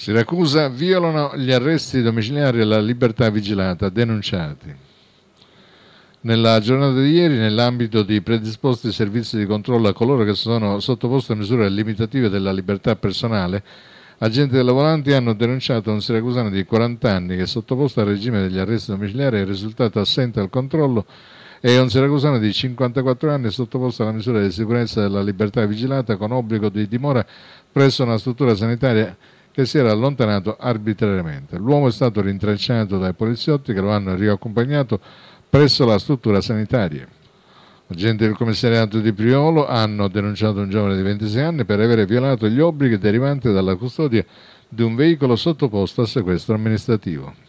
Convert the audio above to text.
Siracusa violano gli arresti domiciliari e la libertà vigilata denunciati. Nella giornata di ieri, nell'ambito di predisposti servizi di controllo a coloro che sono sottoposti a misure limitative della libertà personale, agenti della volante hanno denunciato un siracusano di 40 anni che, sottoposto al regime degli arresti domiciliari, è risultato assente al controllo e un siracusano di 54 anni sottoposto alla misura di sicurezza della libertà vigilata con obbligo di dimora presso una struttura sanitaria che si era allontanato arbitrariamente. L'uomo è stato rintracciato dai poliziotti che lo hanno riaccompagnato presso la struttura sanitaria. Agenti del commissariato di Priolo hanno denunciato un giovane di 26 anni per aver violato gli obblighi derivanti dalla custodia di un veicolo sottoposto a sequestro amministrativo.